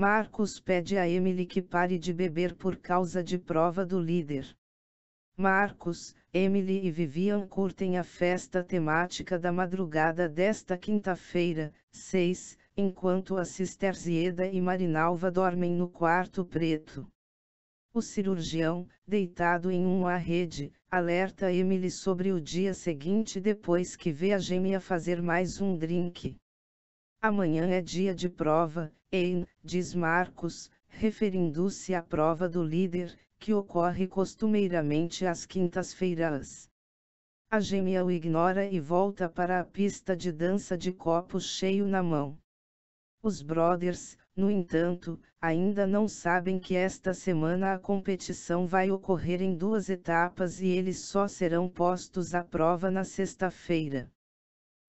Marcos pede a Emily que pare de beber por causa de prova do líder. Marcos, Emily e Vivian curtem a festa temática da madrugada desta quinta-feira, 6, enquanto a Cisterzieda e Marinalva dormem no quarto preto. O cirurgião, deitado em uma rede, alerta Emily sobre o dia seguinte depois que vê a gêmea fazer mais um drink. Amanhã é dia de prova, hein, diz Marcos, referindo-se à prova do líder, que ocorre costumeiramente às quintas-feiras. A gêmea o ignora e volta para a pista de dança de copo cheio na mão. Os brothers, no entanto, ainda não sabem que esta semana a competição vai ocorrer em duas etapas e eles só serão postos à prova na sexta-feira.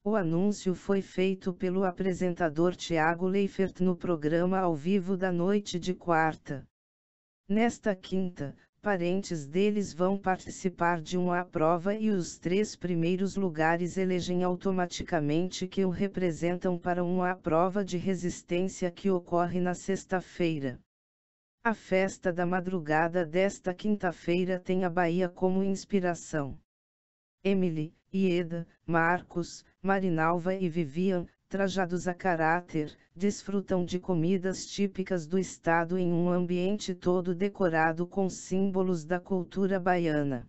O anúncio foi feito pelo apresentador Tiago Leifert no programa ao vivo da noite de quarta. Nesta quinta, parentes deles vão participar de uma prova e os três primeiros lugares elegem automaticamente que o representam para uma prova de resistência que ocorre na sexta-feira. A festa da madrugada desta quinta-feira tem a Bahia como inspiração. Emily, Ieda, Marcos, Marinalva e Vivian, trajados a caráter, desfrutam de comidas típicas do estado em um ambiente todo decorado com símbolos da cultura baiana.